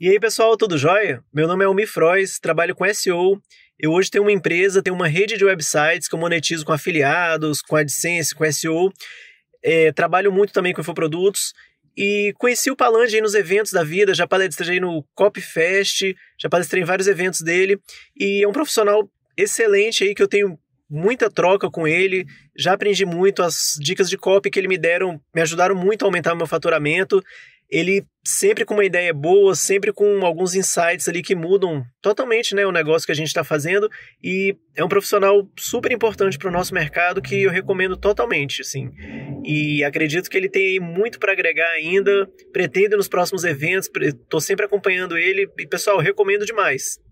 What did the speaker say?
E aí, pessoal, tudo jóia? Meu nome é Umi Frois, trabalho com SEO. Eu hoje tenho uma empresa, tenho uma rede de websites que eu monetizo com afiliados, com AdSense, com SEO. É, trabalho muito também com infoprodutos. E conheci o Palange aí nos eventos da vida, já palestrei no Copfest, já palestrei em vários eventos dele. E é um profissional excelente aí que eu tenho muita troca com ele, já aprendi muito, as dicas de copy que ele me deram me ajudaram muito a aumentar o meu faturamento ele sempre com uma ideia boa, sempre com alguns insights ali que mudam totalmente né, o negócio que a gente está fazendo e é um profissional super importante para o nosso mercado que eu recomendo totalmente, assim. E acredito que ele tem muito para agregar ainda, pretendo nos próximos eventos, estou sempre acompanhando ele e, pessoal, recomendo demais.